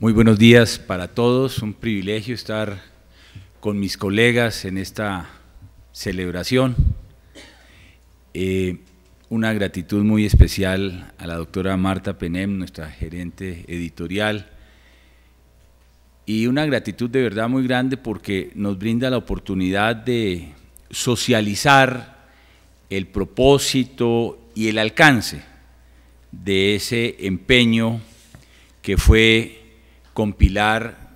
Muy buenos días para todos. Un privilegio estar con mis colegas en esta celebración. Eh, una gratitud muy especial a la doctora Marta Penem, nuestra gerente editorial. Y una gratitud de verdad muy grande porque nos brinda la oportunidad de socializar el propósito y el alcance de ese empeño que fue compilar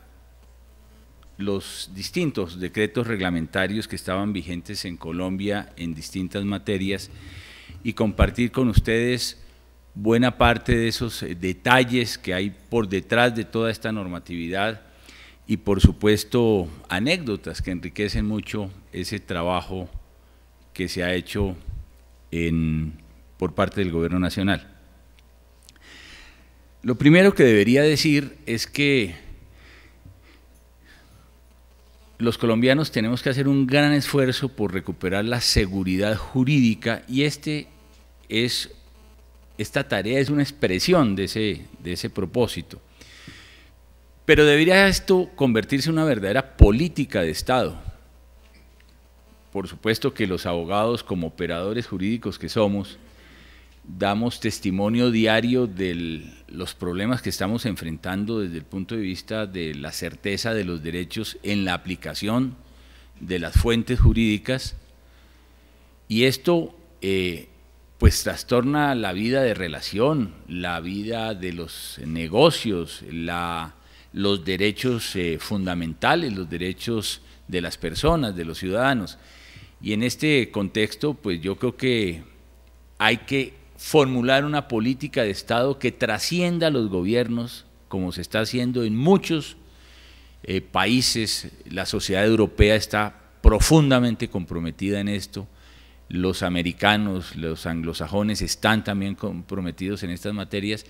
los distintos decretos reglamentarios que estaban vigentes en Colombia en distintas materias y compartir con ustedes buena parte de esos eh, detalles que hay por detrás de toda esta normatividad y por supuesto anécdotas que enriquecen mucho ese trabajo que se ha hecho por parte del Gobierno Nacional. Lo primero que debería decir es que los colombianos tenemos que hacer un gran esfuerzo por recuperar la seguridad jurídica y este es, esta tarea es una expresión de ese, de ese propósito. Pero debería esto convertirse en una verdadera política de Estado. Por supuesto que los abogados, como operadores jurídicos que somos, damos testimonio diario de los problemas que estamos enfrentando desde el punto de vista de la certeza de los derechos en la aplicación de las fuentes jurídicas y esto eh, pues trastorna la vida de relación, la vida de los negocios, la, los derechos eh, fundamentales, los derechos de las personas, de los ciudadanos. Y en este contexto pues yo creo que hay que formular una política de Estado que trascienda a los gobiernos, como se está haciendo en muchos eh, países. La sociedad europea está profundamente comprometida en esto. Los americanos, los anglosajones están también comprometidos en estas materias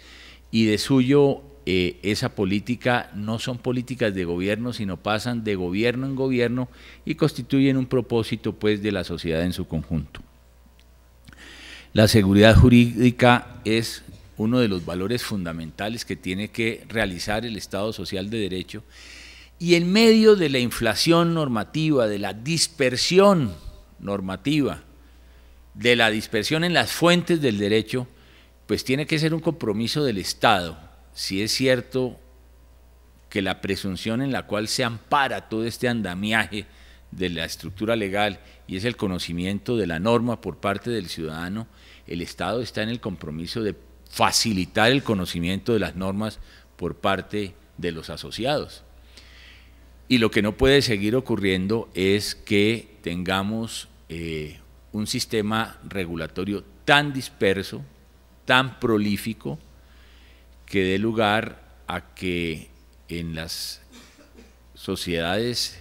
y de suyo eh, esa política no son políticas de gobierno, sino pasan de gobierno en gobierno y constituyen un propósito pues de la sociedad en su conjunto. La seguridad jurídica es uno de los valores fundamentales que tiene que realizar el Estado Social de Derecho. Y en medio de la inflación normativa, de la dispersión normativa, de la dispersión en las fuentes del derecho, pues tiene que ser un compromiso del Estado. Si es cierto que la presunción en la cual se ampara todo este andamiaje de la estructura legal y es el conocimiento de la norma por parte del ciudadano, el Estado está en el compromiso de facilitar el conocimiento de las normas por parte de los asociados. Y lo que no puede seguir ocurriendo es que tengamos eh, un sistema regulatorio tan disperso, tan prolífico, que dé lugar a que en las sociedades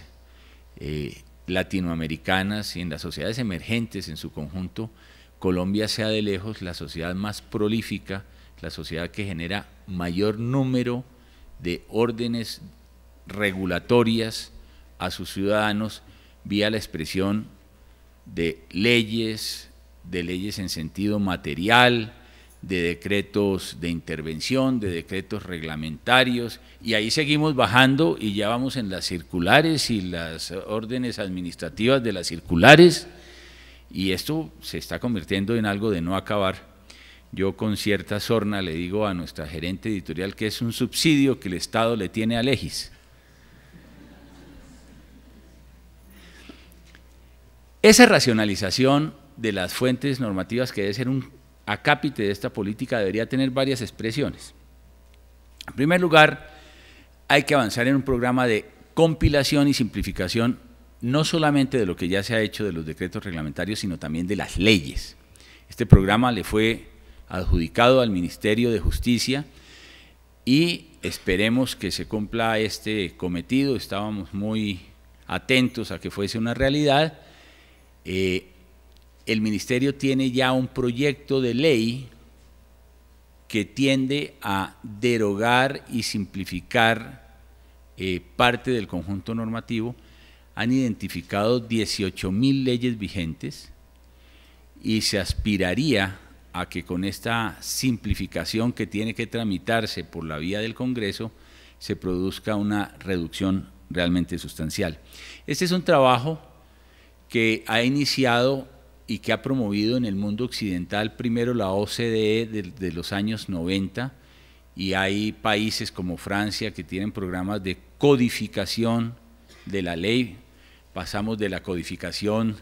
eh, latinoamericanas y en las sociedades emergentes en su conjunto, Colombia sea de lejos la sociedad más prolífica, la sociedad que genera mayor número de órdenes regulatorias a sus ciudadanos vía la expresión de leyes, de leyes en sentido material, de decretos de intervención, de decretos reglamentarios, y ahí seguimos bajando y ya vamos en las circulares y las órdenes administrativas de las circulares, y esto se está convirtiendo en algo de no acabar. Yo con cierta sorna le digo a nuestra gerente editorial que es un subsidio que el Estado le tiene a Legis. Esa racionalización de las fuentes normativas que debe ser un acápite de esta política debería tener varias expresiones. En primer lugar, hay que avanzar en un programa de compilación y simplificación no solamente de lo que ya se ha hecho de los decretos reglamentarios, sino también de las leyes. Este programa le fue adjudicado al Ministerio de Justicia y esperemos que se cumpla este cometido. Estábamos muy atentos a que fuese una realidad. Eh, el ministerio tiene ya un proyecto de ley que tiende a derogar y simplificar eh, parte del conjunto normativo. Han identificado 18 mil leyes vigentes y se aspiraría a que con esta simplificación que tiene que tramitarse por la vía del Congreso se produzca una reducción realmente sustancial. Este es un trabajo que ha iniciado y que ha promovido en el mundo occidental primero la OCDE de, los años 90 y hay países como Francia que tienen programas de codificación de la ley. Pasamos de la codificación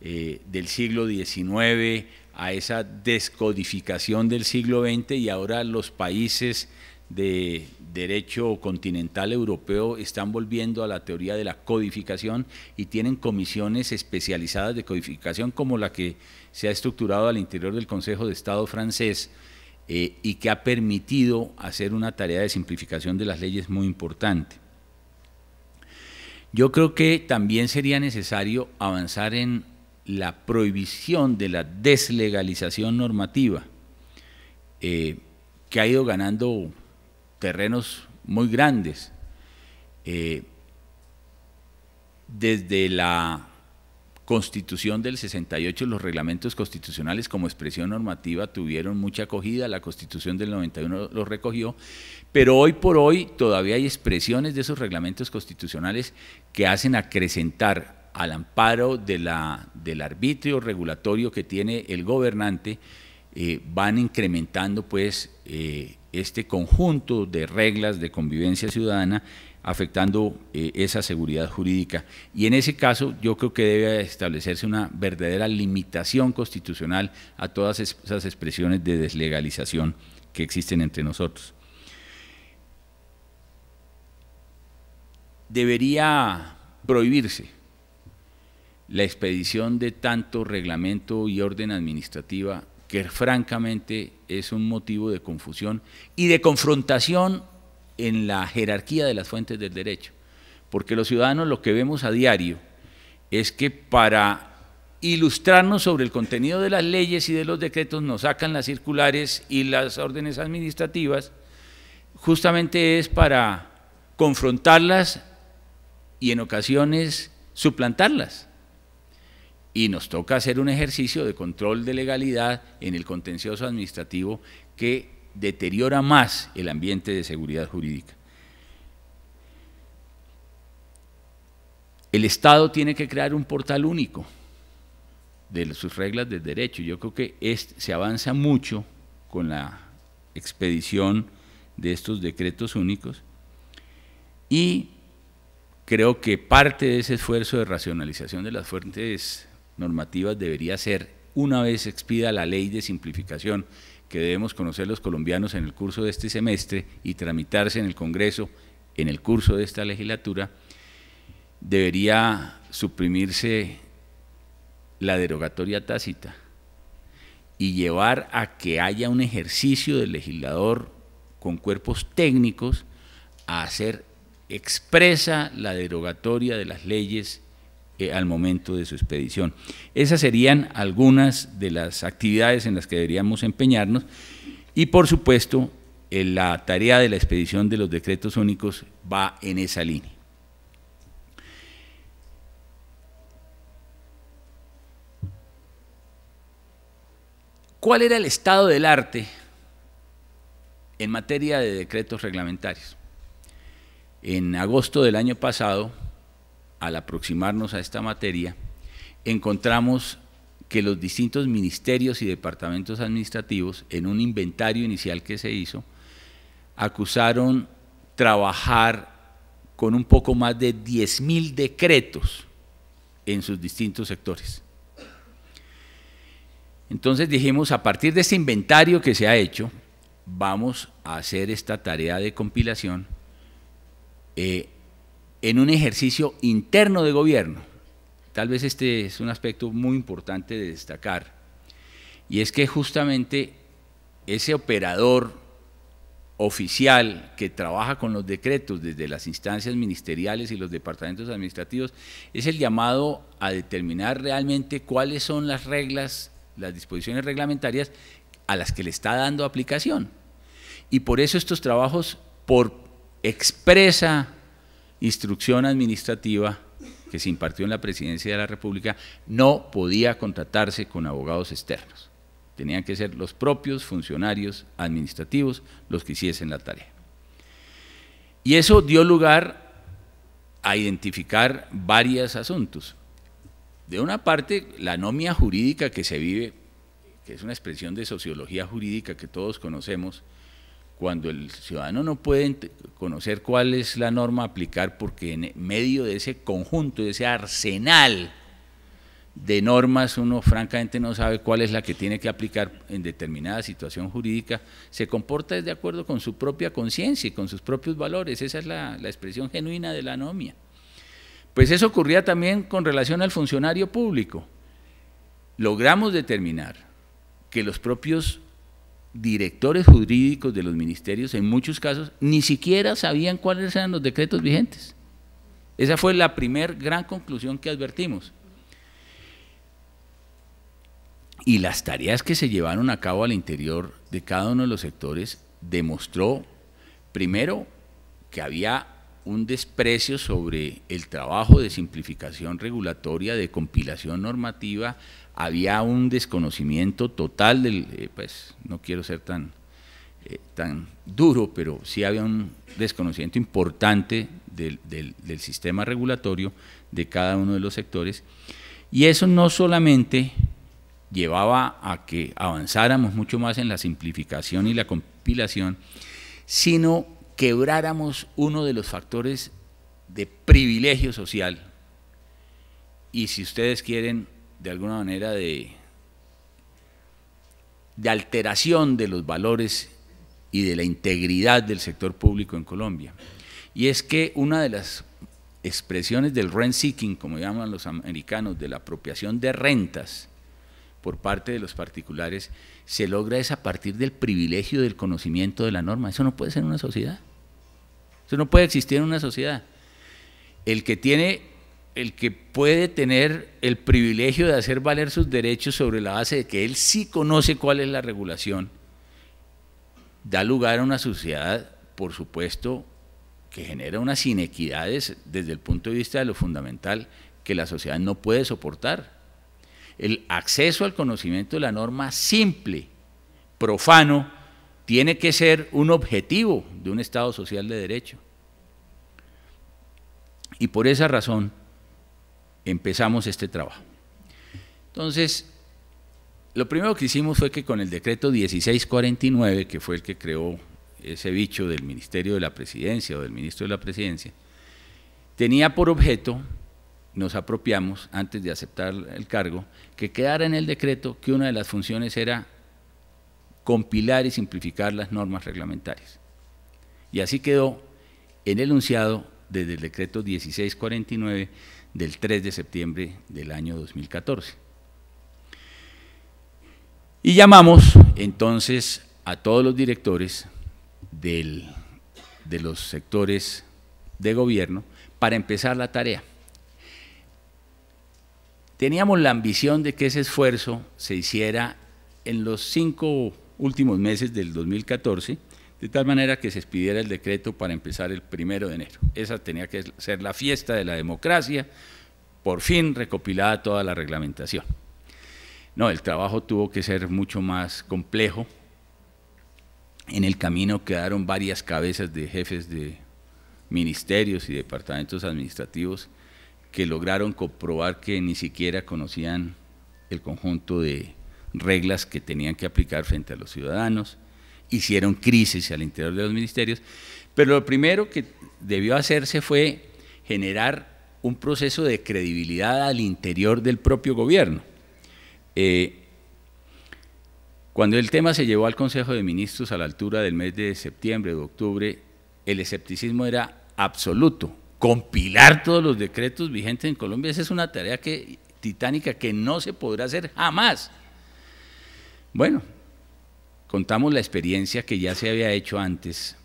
eh, del siglo XIX a esa descodificación del siglo XX y ahora los países de derecho continental europeo están volviendo a la teoría de la codificación y tienen comisiones especializadas de codificación como la que se ha estructurado al interior del Consejo de Estado francés eh, y que ha permitido hacer una tarea de simplificación de las leyes muy importante. Yo creo que también sería necesario avanzar en la prohibición de la deslegalización normativa, eh, que ha ido ganando terrenos muy grandes. Eh, desde la Constitución del 68, los reglamentos constitucionales como expresión normativa tuvieron mucha acogida, la Constitución del 91 los recogió, pero hoy por hoy todavía hay expresiones de esos reglamentos constitucionales que hacen acrecentar al amparo de del arbitrio regulatorio que tiene el gobernante, eh, van incrementando pues eh, este conjunto de reglas de convivencia ciudadana afectando eh, esa seguridad jurídica. Y en ese caso yo creo que debe establecerse una verdadera limitación constitucional a todas esas expresiones de deslegalización que existen entre nosotros. Debería prohibirse la expedición de tanto reglamento y orden administrativa que francamente es un motivo de confusión y de confrontación en la jerarquía de las fuentes del derecho. Porque los ciudadanos lo que vemos a diario es que para ilustrarnos sobre el contenido de las leyes y de los decretos nos sacan las circulares y las órdenes administrativas, justamente es para confrontarlas y en ocasiones suplantarlas y nos toca hacer un ejercicio de control de legalidad en el contencioso administrativo que deteriora más el ambiente de seguridad jurídica. El Estado tiene que crear un portal único de sus reglas de derecho. Yo creo que se avanza mucho con la expedición de estos decretos únicos y creo que parte de ese esfuerzo de racionalización de las fuentes normativas debería ser una vez expida la ley de simplificación que debemos conocer los colombianos en el curso de este semestre y tramitarse en el Congreso en el curso de esta legislatura, debería suprimirse la derogatoria tácita y llevar a que haya un ejercicio del legislador con cuerpos técnicos a hacer expresa la derogatoria de las leyes eh, al momento de su expedición. Esas serían algunas de las actividades en las que deberíamos empeñarnos y por supuesto eh, la tarea de la expedición de los decretos únicos va en esa línea. ¿Cuál era el estado del arte en materia de decretos reglamentarios? En agosto del año pasado, al aproximarnos a esta materia, encontramos que los distintos ministerios y departamentos administrativos, en un inventario inicial que se hizo, acusaron trabajar con un poco más de 10.000 decretos en sus distintos sectores. Entonces dijimos, a partir de este inventario que se ha hecho, vamos a hacer esta tarea de compilación eh, en un ejercicio interno de gobierno. Tal vez este es un aspecto muy importante de destacar, y es que justamente ese operador oficial que trabaja con los decretos desde las instancias ministeriales y los departamentos administrativos es el llamado a determinar realmente cuáles son las reglas, las disposiciones reglamentarias a las que le está dando aplicación. Y por eso estos trabajos, por expresa instrucción administrativa que se impartió en la presidencia de la República, no podía contratarse con abogados externos. Tenían que ser los propios funcionarios administrativos los que hiciesen la tarea. Y eso dio lugar a identificar varios asuntos. De una parte, la anomia jurídica que se vive, que es una expresión de sociología jurídica que todos conocemos, cuando el ciudadano no puede conocer cuál es la norma aplicar porque en medio de ese conjunto, de ese arsenal de normas, uno francamente no sabe cuál es la que tiene que aplicar en determinada situación jurídica, se comporta de acuerdo con su propia conciencia y con sus propios valores. Esa es la, la expresión genuina de la anomia. Pues eso ocurría también con relación al funcionario público. Logramos determinar que los propios directores jurídicos de los ministerios en muchos casos ni siquiera sabían cuáles eran los decretos vigentes. Esa fue la primera gran conclusión que advertimos. Y las tareas que se llevaron a cabo al interior de cada uno de los sectores demostró, primero, que había un desprecio sobre el trabajo de simplificación regulatoria, de compilación normativa, había un desconocimiento total del, eh, pues no quiero ser tan, eh, tan duro, pero sí había un desconocimiento importante del, del, sistema regulatorio de cada uno de los sectores. Y eso no solamente llevaba a que avanzáramos mucho más en la simplificación y la compilación, sino quebráramos uno de los factores de privilegio social. Y si ustedes quieren de alguna manera de, de alteración de los valores y de la integridad del sector público en Colombia. Y es que una de las expresiones del rent seeking, como llaman los americanos, de la apropiación de rentas por parte de los particulares, se logra es a partir del privilegio del conocimiento de la norma. Eso no puede ser en una sociedad. Eso no puede existir en una sociedad. El que tiene el que puede tener el privilegio de hacer valer sus derechos sobre la base de que él sí conoce cuál es la regulación, da lugar a una sociedad, por supuesto, que genera unas inequidades desde el punto de vista de lo fundamental que la sociedad no puede soportar. El acceso al conocimiento de la norma simple, profano, tiene que ser un objetivo de un Estado social de derecho. Y por esa razón, empezamos este trabajo. Entonces, lo primero que hicimos fue que con el decreto 1649, que fue el que creó ese bicho del Ministerio de la Presidencia o del Ministro de la Presidencia, tenía por objeto, nos apropiamos antes de aceptar el cargo, que quedara en el decreto que una de las funciones era compilar y simplificar las normas reglamentarias. Y así quedó en el enunciado desde el decreto 1649 del 3 de septiembre del año 2014. Y llamamos entonces a todos los directores de los sectores de gobierno para empezar la tarea. Teníamos la ambición de que ese esfuerzo se hiciera en los cinco últimos meses del 2014 de tal manera que se expidiera el decreto para empezar el primero de enero. Esa tenía que ser la fiesta de la democracia, por fin recopilada toda la reglamentación. No, el trabajo tuvo que ser mucho más complejo. En el camino quedaron varias cabezas de jefes de ministerios y departamentos administrativos que lograron comprobar que ni siquiera conocían el conjunto de reglas que tenían que aplicar frente a los ciudadanos hicieron crisis al interior de los ministerios, pero lo primero que debió hacerse fue generar un proceso de credibilidad al interior del propio gobierno. Eh, cuando el tema se llevó al Consejo de Ministros a la altura del mes de septiembre o octubre, el escepticismo era absoluto. Compilar todos los decretos vigentes en Colombia, esa es una tarea que, titánica que no se podrá hacer jamás. Bueno, Contamos la experiencia que ya se había hecho antes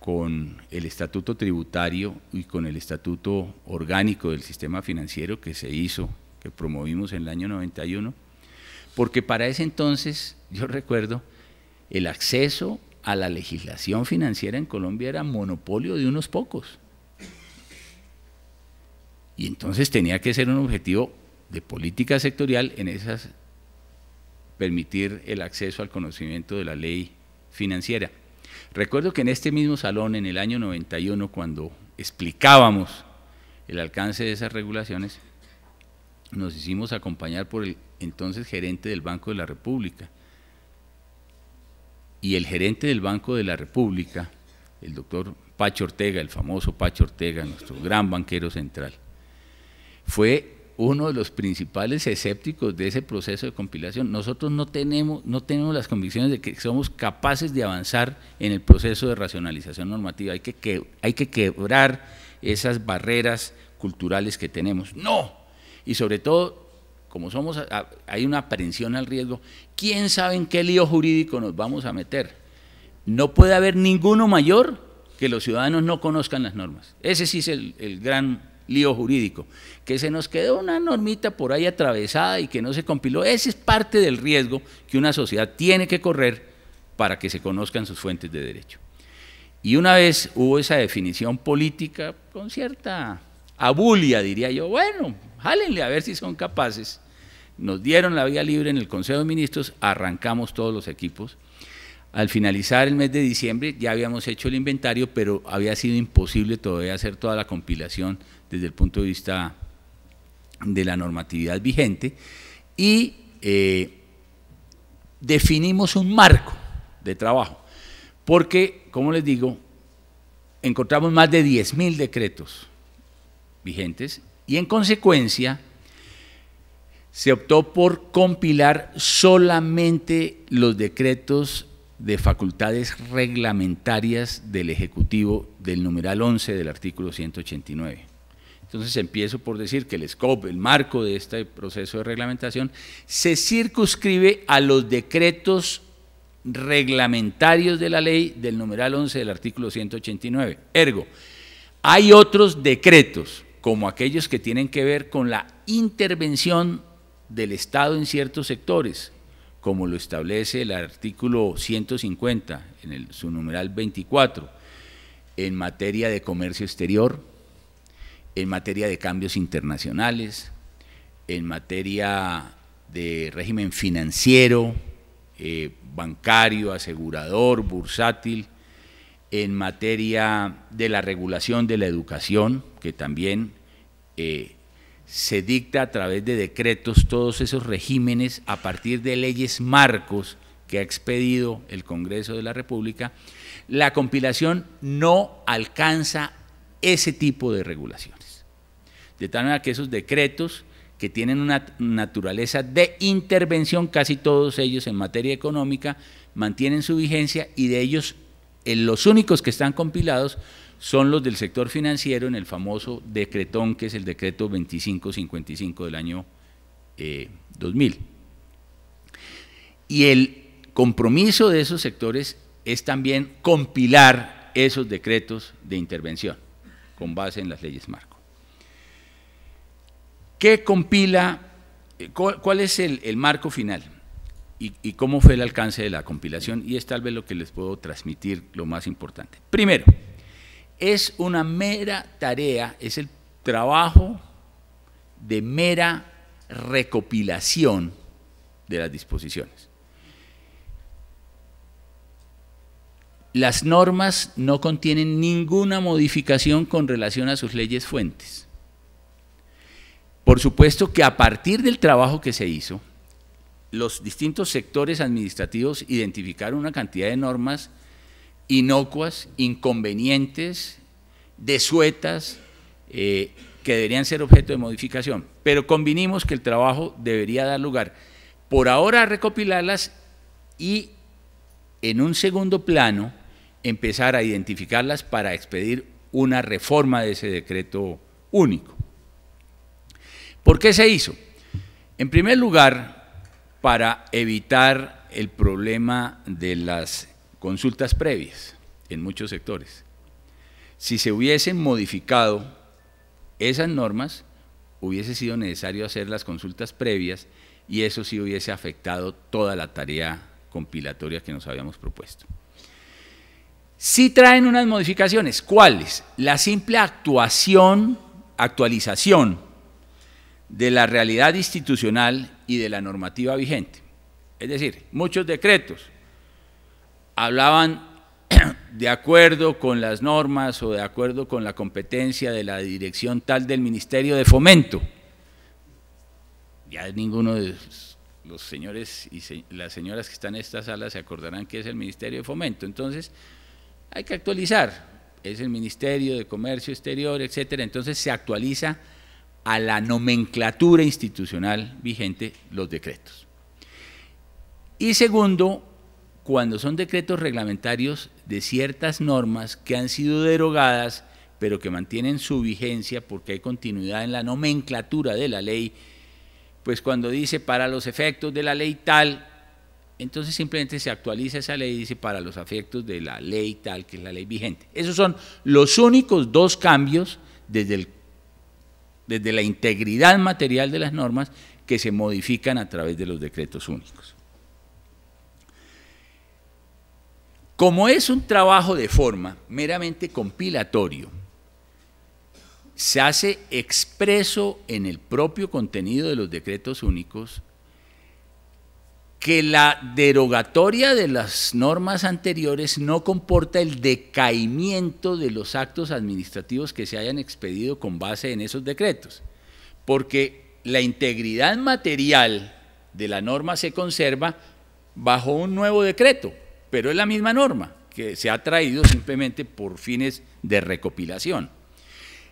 con el estatuto tributario y con el estatuto orgánico del sistema financiero que se hizo, que promovimos en el año 91, porque para ese entonces, yo recuerdo, el acceso a la legislación financiera en Colombia era monopolio de unos pocos. Y entonces tenía que ser un objetivo de política sectorial en esas permitir el acceso al conocimiento de la ley financiera. Recuerdo que en este mismo salón, en el año 91, cuando explicábamos el alcance de esas regulaciones, nos hicimos acompañar por el entonces gerente del Banco de la República. Y el gerente del Banco de la República, el doctor Pacho Ortega, el famoso Pacho Ortega, nuestro gran banquero central, fue uno de los principales escépticos de ese proceso de compilación. Nosotros no tenemos, no tenemos las convicciones de que somos capaces de avanzar en el proceso de racionalización normativa. Hay que, hay que quebrar esas barreras culturales que tenemos. No. Y sobre todo, como somos, hay una aprensión al riesgo. ¿Quién sabe en qué lío jurídico nos vamos a meter? No puede haber ninguno mayor que los ciudadanos no conozcan las normas. Ese sí es el, el gran lío jurídico. Que se nos quedó una normita por ahí atravesada y que no se compiló. Ese es parte del riesgo que una sociedad tiene que correr para que se conozcan sus fuentes de derecho. Y una vez hubo esa definición política con cierta abulia, diría yo, bueno, jálenle a ver si son capaces. Nos dieron la vía libre en el Consejo de Ministros, arrancamos todos los equipos. Al finalizar el mes de diciembre ya habíamos hecho el inventario, pero había sido imposible todavía hacer toda la compilación desde el punto de vista de la normatividad vigente y eh, definimos un marco de trabajo, porque, como les digo, encontramos más de 10.000 decretos vigentes y en consecuencia se optó por compilar solamente los decretos de facultades reglamentarias del Ejecutivo del numeral 11 del artículo 189. Entonces empiezo por decir que el scope, el marco de este proceso de reglamentación, se circunscribe a los decretos reglamentarios de la ley del numeral 11 del artículo 189. Ergo, hay otros decretos, como aquellos que tienen que ver con la intervención del Estado en ciertos sectores, como lo establece el artículo 150 en su numeral 24, en materia de comercio exterior, en materia de cambios internacionales, en materia de régimen financiero, eh, bancario, asegurador, bursátil, en materia de la regulación de la educación, que también eh, se dicta a través de decretos todos esos regímenes a partir de leyes marcos que ha expedido el Congreso de la República, la compilación no alcanza ese tipo de regulación. De tal manera que esos decretos que tienen una naturaleza de intervención, casi todos ellos en materia económica, mantienen su vigencia y de ellos eh, los únicos que están compilados son los del sector financiero en el famoso decretón que es el decreto 2555 del año 2000. Eh, y el compromiso de esos sectores es también compilar esos decretos de intervención con base en las leyes marco. ¿Qué compila? Eh, ¿Cuál es el, marco final? y, cómo fue el alcance de la compilación? Y es tal vez lo que les puedo transmitir lo más importante. Primero, es una mera tarea, es el trabajo de mera recopilación de las disposiciones. Las normas no contienen ninguna modificación con relación a sus leyes fuentes por supuesto que a partir del trabajo que se hizo, los distintos sectores administrativos identificaron una cantidad de normas inocuas, inconvenientes, desuetas, eh, que deberían ser objeto de modificación. Pero convinimos que el trabajo debería dar lugar por ahora a recopilarlas y en un segundo plano empezar a identificarlas para expedir una reforma de ese decreto único. ¿Por qué se hizo? En primer lugar, para evitar el problema de las consultas previas en muchos sectores. Si se hubiesen modificado esas normas, hubiese sido necesario hacer las consultas previas y eso sí hubiese afectado toda la tarea compilatoria que nos habíamos propuesto. Sí traen unas modificaciones. ¿Cuáles? La simple actuación, actualización de la realidad institucional y de la normativa vigente. Es decir, muchos decretos hablaban de acuerdo con las normas o de acuerdo con la competencia de la dirección tal del Ministerio de Fomento. Ya ninguno de los señores y las señoras que están en esta sala se acordarán que es el Ministerio de Fomento. Entonces, hay que actualizar. Es el Ministerio de Comercio Exterior, etcétera. Entonces se actualiza a la nomenclatura institucional vigente los decretos. Y segundo, cuando son decretos reglamentarios de ciertas normas que han sido derogadas, pero que mantienen su vigencia porque hay continuidad en la nomenclatura de la ley, pues cuando dice para los efectos de la ley tal, entonces simplemente se actualiza esa ley y dice para los efectos de la ley tal, que es la ley vigente. Esos son los únicos dos cambios desde el desde la integridad material de las normas que se modifican a través de los decretos únicos. Como es un trabajo de forma meramente compilatorio, se hace expreso en el propio contenido de los decretos únicos que la derogatoria de las normas anteriores no comporta el decaimiento de los actos administrativos que se hayan expedido con base en esos decretos, porque la integridad material de la norma se conserva bajo un nuevo decreto, pero es la misma norma que se ha traído simplemente por fines de recopilación.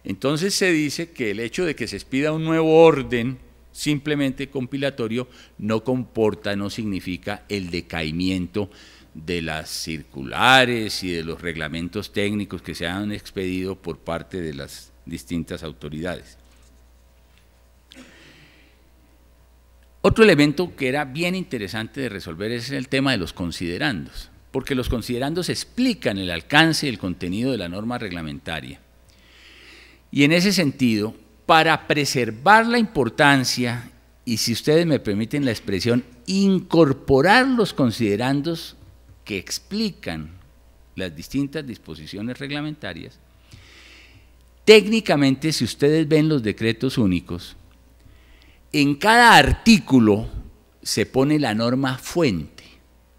Entonces se dice que el hecho de que se expida un nuevo orden simplemente compilatorio, no comporta, no significa el decaimiento de las circulares y de los reglamentos técnicos que se han expedido por parte de las distintas autoridades. Otro elemento que era bien interesante de resolver es el tema de los considerandos, porque los considerandos explican el alcance y el contenido de la norma reglamentaria. Y en ese sentido, para preservar la importancia y, si ustedes me permiten la expresión, incorporar los considerandos que explican las distintas disposiciones reglamentarias, técnicamente, si ustedes ven los decretos únicos, en cada artículo se pone la norma fuente.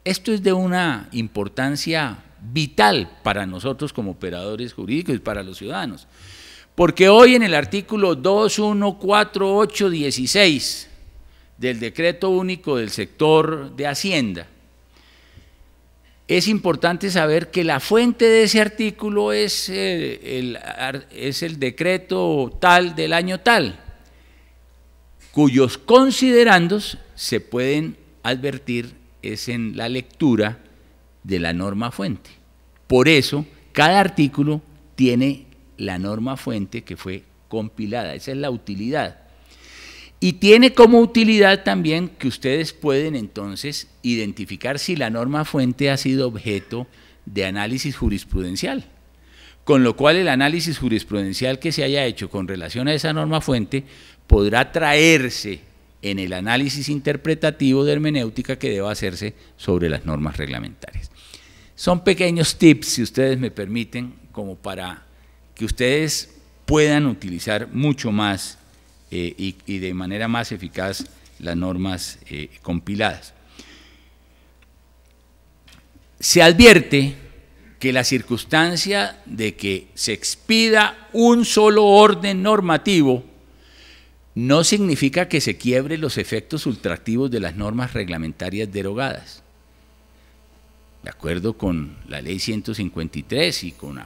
Esto es de una importancia vital para nosotros como operadores jurídicos y para los ciudadanos. Porque hoy en el artículo 214816 del decreto único del sector de Hacienda, es importante saber que la fuente de ese artículo es eh, el, es el decreto tal del año tal, cuyos considerandos se pueden advertir es en la lectura de la norma fuente. Por eso, cada artículo tiene la norma fuente que fue compilada. Esa es la utilidad. Y tiene como utilidad también que ustedes pueden entonces identificar si la norma fuente ha sido objeto de análisis jurisprudencial. Con lo cual el análisis jurisprudencial que se haya hecho con relación a esa norma fuente podrá traerse en el análisis interpretativo de hermenéutica que deba hacerse sobre las normas reglamentarias. Son pequeños tips, si ustedes me permiten, como para que ustedes puedan utilizar mucho más eh, y, de manera más eficaz las normas eh, compiladas. Se advierte que la circunstancia de que se expida un solo orden normativo no significa que se quiebre los efectos ultractivos de las normas reglamentarias derogadas. De acuerdo con la ley 153 y con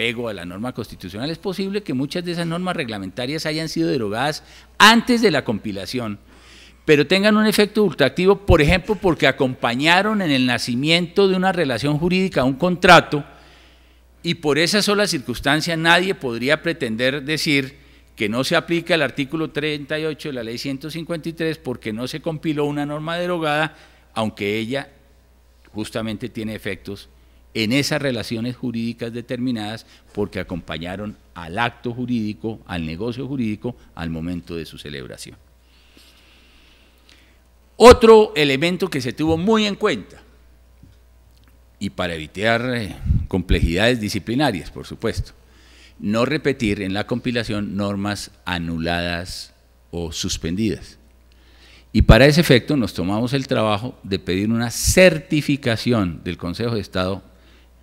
pego a la norma constitucional, es posible que muchas de esas normas reglamentarias hayan sido derogadas antes de la compilación, pero tengan un efecto ultraactivo, por ejemplo, porque acompañaron en el nacimiento de una relación jurídica un contrato, y por esa sola circunstancia nadie podría pretender decir que no se aplica el artículo 38 de la ley 153 porque no se compiló una norma derogada, aunque ella justamente tiene efectos en esas relaciones jurídicas determinadas porque acompañaron al acto jurídico, al negocio jurídico, al momento de su celebración. Otro elemento que se tuvo muy en cuenta, y para evitar eh, complejidades disciplinarias, por supuesto, no repetir en la compilación normas anuladas o suspendidas. Y para ese efecto nos tomamos el trabajo de pedir una certificación del Consejo de Estado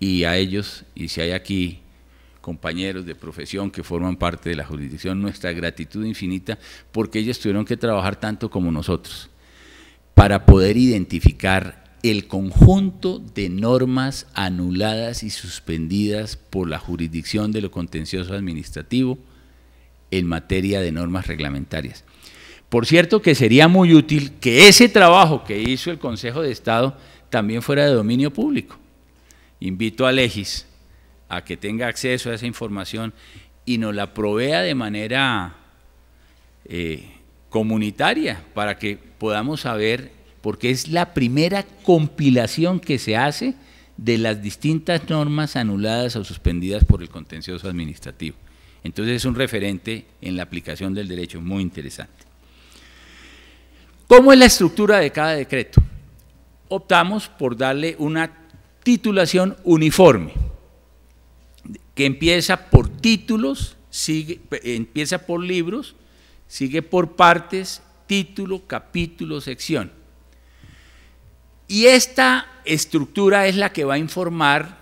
y a ellos, y si hay aquí compañeros de profesión que forman parte de la jurisdicción, nuestra gratitud infinita, porque ellos tuvieron que trabajar tanto como nosotros para poder identificar el conjunto de normas anuladas y suspendidas por la jurisdicción de lo contencioso administrativo en materia de normas reglamentarias. Por cierto que sería muy útil que ese trabajo que hizo el Consejo de Estado también fuera de dominio público Invito a Legis a que tenga acceso a esa información y nos la provea de manera eh, comunitaria para que podamos saber, porque es la primera compilación que se hace de las distintas normas anuladas o suspendidas por el contencioso administrativo. Entonces es un referente en la aplicación del derecho muy interesante. ¿Cómo es la estructura de cada decreto? Optamos por darle una titulación uniforme, que empieza por títulos, sigue, empieza por libros, sigue por partes, título, capítulo, sección. Y esta estructura es la que va a informar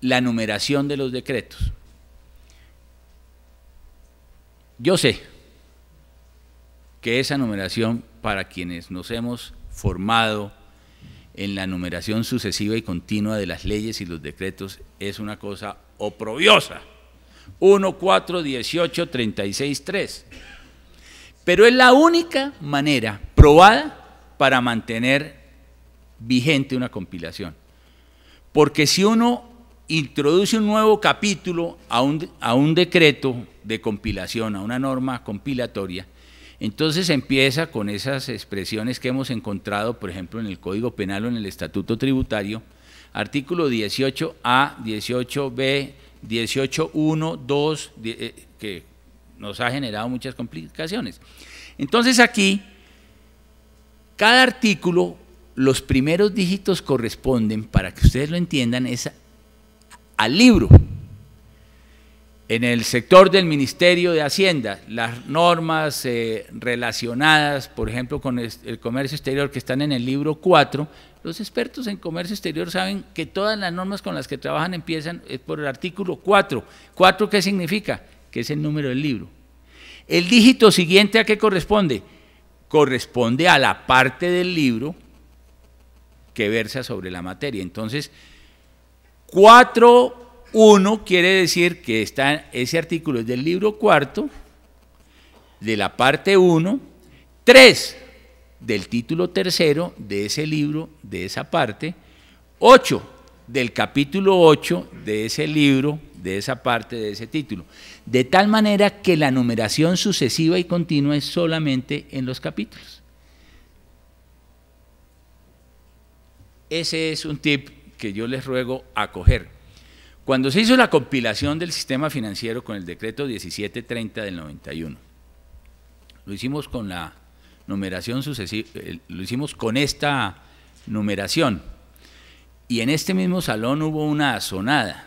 la numeración de los decretos. Yo sé que esa numeración, para quienes nos hemos formado en la numeración sucesiva y continua de las leyes y los decretos es una cosa oprobiosa. 1, 4, 18, 36, 3. Pero es la única manera probada para mantener vigente una compilación. Porque si uno introduce un nuevo capítulo a un, a un decreto de compilación, a una norma compilatoria, entonces empieza con esas expresiones que hemos encontrado, por ejemplo, en el Código Penal o en el Estatuto Tributario, artículo 18A, 18B, 18.1, 2, que nos ha generado muchas complicaciones. Entonces aquí, cada artículo, los primeros dígitos corresponden, para que ustedes lo entiendan, es al libro, en el sector del Ministerio de Hacienda, las normas eh, relacionadas, por ejemplo, con el comercio exterior que están en el libro 4, los expertos en comercio exterior saben que todas las normas con las que trabajan empiezan por el artículo 4. ¿Cuatro qué significa? Que es el número del libro. El dígito siguiente a qué corresponde? Corresponde a la parte del libro que versa sobre la materia. Entonces, 4 uno quiere decir que está, ese artículo es del libro cuarto, de la parte uno. Tres, del título tercero de ese libro, de esa parte, Ocho, del capítulo 8 de ese libro, de esa parte, de ese título. De tal manera que la numeración sucesiva y continua es solamente en los capítulos. Ese es un tip que yo les ruego acoger. Cuando se hizo la compilación del sistema financiero con el decreto 1730 del 91, lo hicimos con la numeración sucesiva, eh, lo hicimos con esta numeración. Y en este mismo salón hubo una sonada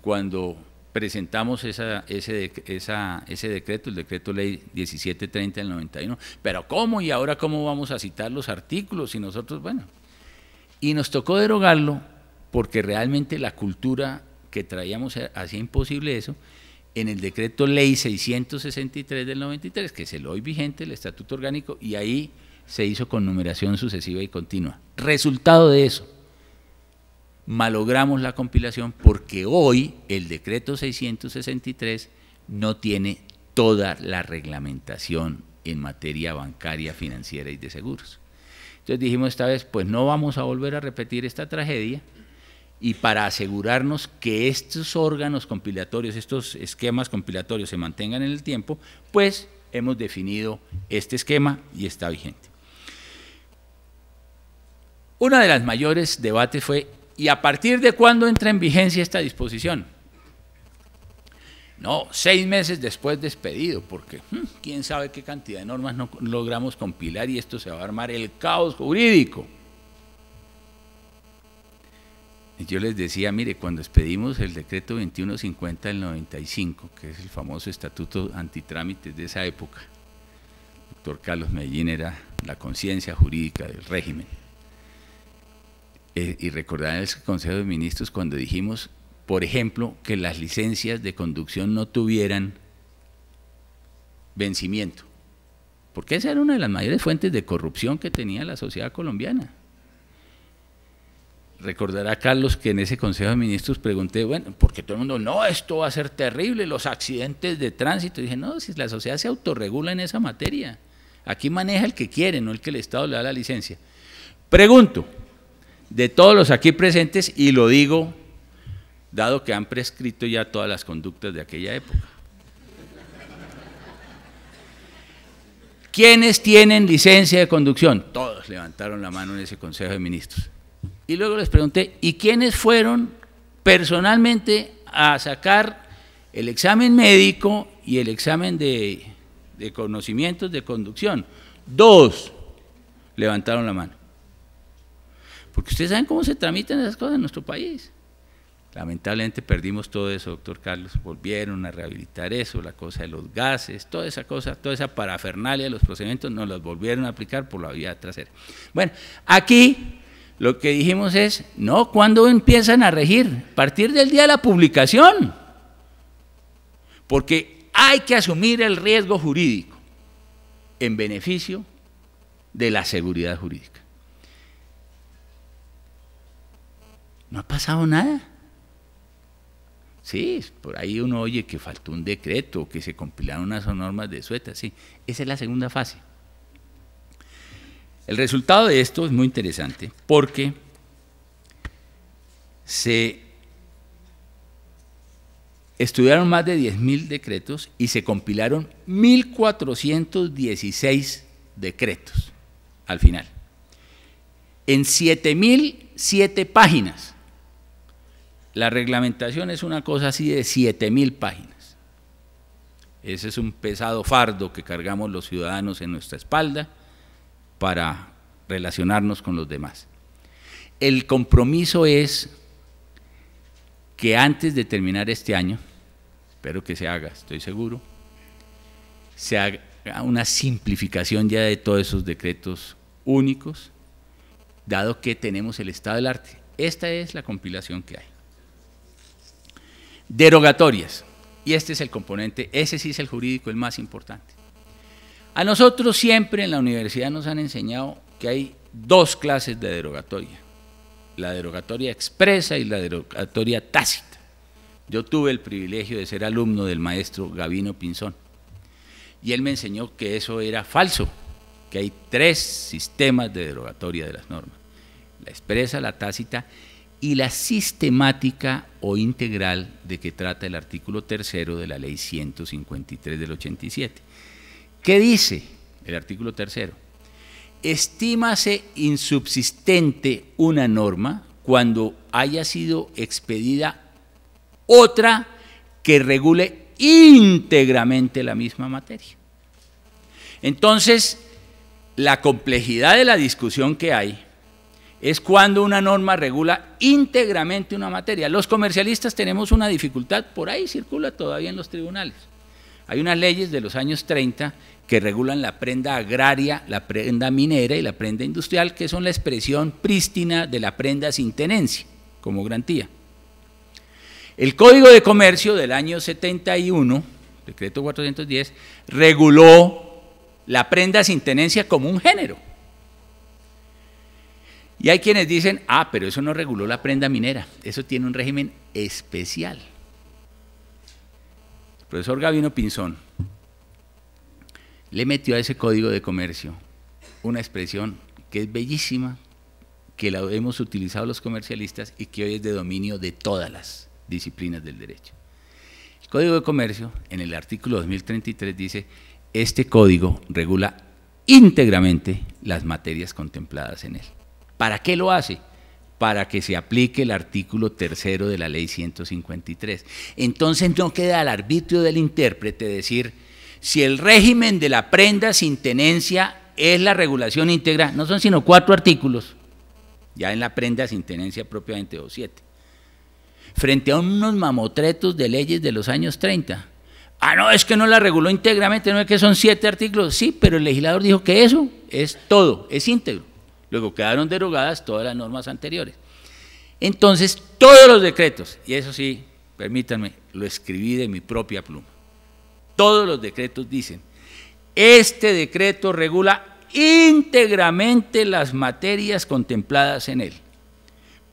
cuando presentamos ese, ese decreto, el decreto ley 1730 del 91. Pero ¿cómo? ¿Y ahora cómo vamos a citar los artículos? Y nosotros, bueno, y nos tocó derogarlo porque realmente la cultura que traíamos hacía imposible eso, en el decreto ley 663 del 93, que es el hoy vigente, el estatuto orgánico, y ahí se hizo con numeración sucesiva y continua. Resultado de eso, malogramos la compilación porque hoy el decreto 663 no tiene toda la reglamentación en materia bancaria, financiera y de seguros. Entonces dijimos esta vez, pues no vamos a volver a repetir esta tragedia, y para asegurarnos que estos órganos compilatorios, estos esquemas compilatorios se mantengan en el tiempo, pues hemos definido este esquema y está vigente. Una de las mayores debates fue, ¿y a partir de cuándo entra en vigencia esta disposición? No, seis meses después despedido, porque hmm, quién sabe qué cantidad de normas no logramos compilar y esto se va a armar el caos jurídico yo les decía, mire, cuando expedimos el decreto 2150 del 95, que es el famoso estatuto antitrámites de esa época, doctor Carlos Medellín era la conciencia jurídica del régimen. Eh, y recordarán el Consejo de Ministros cuando dijimos, por ejemplo, que las licencias de conducción no tuvieran vencimiento, porque esa era una de las mayores fuentes de corrupción que tenía la sociedad colombiana Recordará Carlos que en ese Consejo de Ministros pregunté, bueno, porque todo el mundo, no, esto va a ser terrible, los accidentes de tránsito. Y dije, no, si la sociedad se autorregula en esa materia. Aquí maneja el que quiere, no el que el Estado le da la licencia. Pregunto, de todos los aquí presentes, y lo digo, dado que han prescrito ya todas las conductas de aquella época. ¿Quiénes tienen licencia de conducción? Todos levantaron la mano en ese Consejo de Ministros. Y luego les pregunté, ¿y quiénes fueron personalmente a sacar el examen médico y el examen de, conocimientos de conducción? Dos levantaron la mano. Porque ustedes saben cómo se tramitan esas cosas en nuestro país. Lamentablemente perdimos todo eso, doctor Carlos. Volvieron a rehabilitar eso, la cosa de los gases, toda esa cosa, toda esa parafernalia de los procedimientos, nos las volvieron a aplicar por la vía trasera. Bueno, aquí lo que dijimos es, no, ¿cuándo empiezan a regir? A partir del día de la publicación. Porque hay que asumir el riesgo jurídico en beneficio de la seguridad jurídica. No ha pasado nada. Sí, por ahí uno oye que faltó un decreto, que se compilaron unas normas de sueta, sí. Esa es la segunda fase. El resultado de esto es muy interesante porque se estudiaron más de 10.000 decretos y se compilaron 1.416 decretos al final. En 7.007 páginas. La reglamentación es una cosa así de 7.000 páginas. Ese es un pesado fardo que cargamos los ciudadanos en nuestra espalda para relacionarnos con los demás. El compromiso es que antes de terminar este año, espero que se haga, estoy seguro, se haga una simplificación ya de todos esos decretos únicos, dado que tenemos el estado del arte. Esta es la compilación que hay. Derogatorias. Y este es el componente, ese sí es el jurídico, el más importante. A nosotros siempre en la universidad nos han enseñado que hay dos clases de derogatoria, la derogatoria expresa y la derogatoria tácita. Yo tuve el privilegio de ser alumno del maestro Gavino Pinzón y él me enseñó que eso era falso, que hay tres sistemas de derogatoria de las normas, la expresa, la tácita y la sistemática o integral de que trata el artículo tercero de la ley 153 del 87. ¿Qué dice el artículo tercero? Estímase insubsistente una norma cuando haya sido expedida otra que regule íntegramente la misma materia. Entonces, la complejidad de la discusión que hay es cuando una norma regula íntegramente una materia. Los comercialistas tenemos una dificultad, por ahí circula todavía en los tribunales. Hay unas leyes de los años 30 que regulan la prenda agraria, la prenda minera y la prenda industrial, que son la expresión prístina de la prenda sin tenencia, como garantía. El Código de Comercio del año 71, decreto 410, reguló la prenda sin tenencia como un género. Y hay quienes dicen, ah, pero eso no reguló la prenda minera, eso tiene un régimen especial. El profesor Gavino Pinzón, le metió a ese código de comercio una expresión que es bellísima, que la hemos utilizado los comercialistas y que hoy es de dominio de todas las disciplinas del derecho. El Código de Comercio, en el artículo 2033, dice, este código regula íntegramente las materias contempladas en él. ¿Para qué lo hace? Para que se aplique el artículo tercero de la ley 153. Entonces no queda al arbitrio del intérprete decir, si el régimen de la prenda sin tenencia es la regulación íntegra, no son sino cuatro artículos, ya en la prenda sin tenencia propiamente o siete, frente a unos mamotretos de leyes de los años 30. Ah, no, es que no la reguló íntegramente, no es que son siete artículos, sí, pero el legislador dijo que eso es todo, es íntegro. Luego quedaron derogadas todas las normas anteriores. Entonces, todos los decretos, y eso sí, permítanme, lo escribí de mi propia pluma todos los decretos dicen, este decreto regula íntegramente las materias contempladas en él.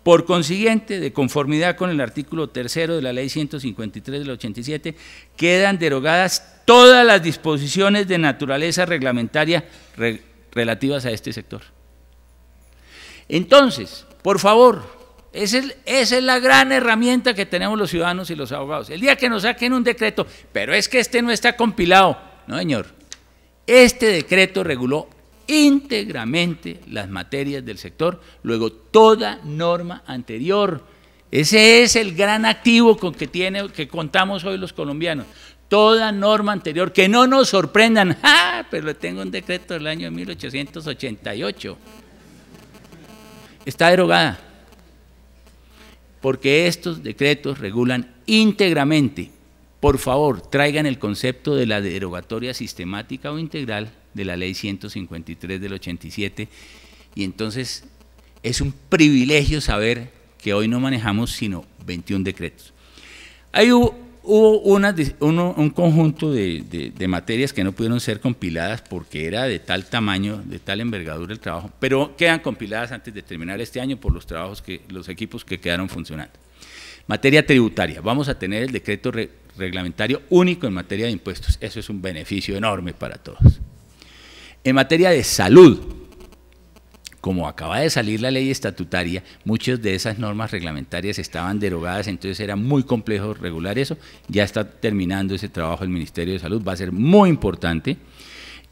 Por consiguiente, de conformidad con el artículo tercero de la Ley 153 del 87, quedan derogadas todas las disposiciones de naturaleza reglamentaria relativas a este sector. Entonces, por favor, esa es, la gran herramienta que tenemos los ciudadanos y los abogados. El día que nos saquen un decreto, pero es que este no está compilado. No, señor. Este decreto reguló íntegramente las materias del sector, luego toda norma anterior. Ese es el gran activo con que, tiene, que contamos hoy los colombianos. Toda norma anterior, que no nos sorprendan, ah, Pero tengo un decreto del año 1888. Está derogada porque estos decretos regulan íntegramente. Por favor, traigan el concepto de la derogatoria sistemática o integral de la ley 153 del 87 y entonces es un privilegio saber que hoy no manejamos sino 21 decretos. Hubo un conjunto de, materias que no pudieron ser compiladas porque era de tal tamaño, de tal envergadura el trabajo, pero quedan compiladas antes de terminar este año por los trabajos que los equipos que quedaron funcionando. Materia tributaria. Vamos a tener el decreto reglamentario único en materia de impuestos. Eso es un beneficio enorme para todos. En materia de salud, como acaba de salir la ley estatutaria, muchas de esas normas reglamentarias estaban derogadas, entonces era muy complejo regular eso. Ya está terminando ese trabajo el Ministerio de Salud, va a ser muy importante.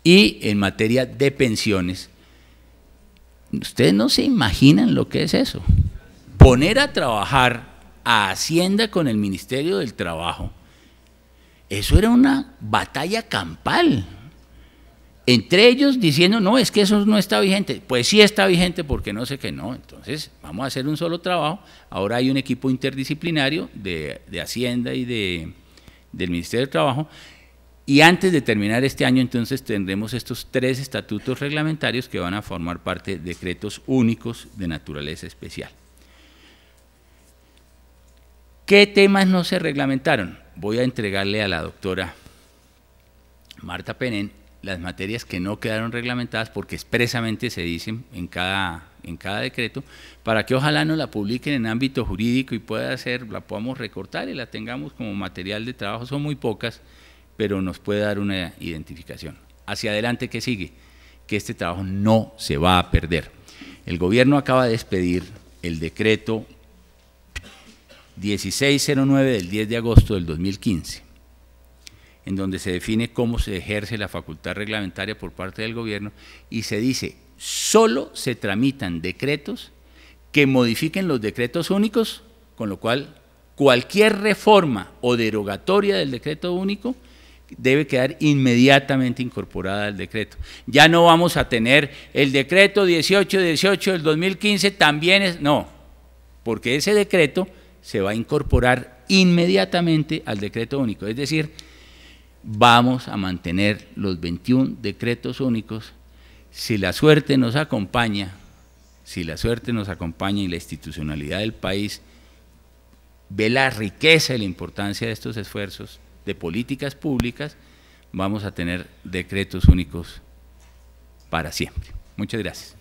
Y en materia de pensiones, ustedes no se imaginan lo que es eso. Poner a trabajar a Hacienda con el Ministerio del Trabajo, eso era una batalla campal entre ellos diciendo, no, es que eso no está vigente. Pues sí está vigente porque no sé qué no. Entonces, vamos a hacer un solo trabajo. Ahora hay un equipo interdisciplinario de, Hacienda y del Ministerio de Trabajo. Y antes de terminar este año, entonces tendremos estos tres estatutos reglamentarios que van a formar parte de decretos únicos de naturaleza especial. ¿Qué temas no se reglamentaron? Voy a entregarle a la doctora Marta Penén las materias que no quedaron reglamentadas porque expresamente se dicen en cada, en cada decreto, para que ojalá no la publiquen en ámbito jurídico y pueda ser, la podamos recortar y la tengamos como material de trabajo. Son muy pocas, pero nos puede dar una identificación. Hacia adelante, ¿qué sigue? Que este trabajo no se va a perder. El gobierno acaba de despedir el decreto 1609 del 10 de agosto del 2015 en donde se define cómo se ejerce la facultad reglamentaria por parte del gobierno y se dice, solo se tramitan decretos que modifiquen los decretos únicos, con lo cual cualquier reforma o derogatoria del decreto único debe quedar inmediatamente incorporada al decreto. Ya no vamos a tener el decreto 18-18 del 2015 también es no, porque ese decreto se va a incorporar inmediatamente al decreto único, es decir, vamos a mantener los 21 decretos únicos si la suerte nos acompaña, si la suerte nos acompaña y la institucionalidad del país ve la riqueza y la importancia de estos esfuerzos de políticas públicas, vamos a tener decretos únicos para siempre. Muchas gracias.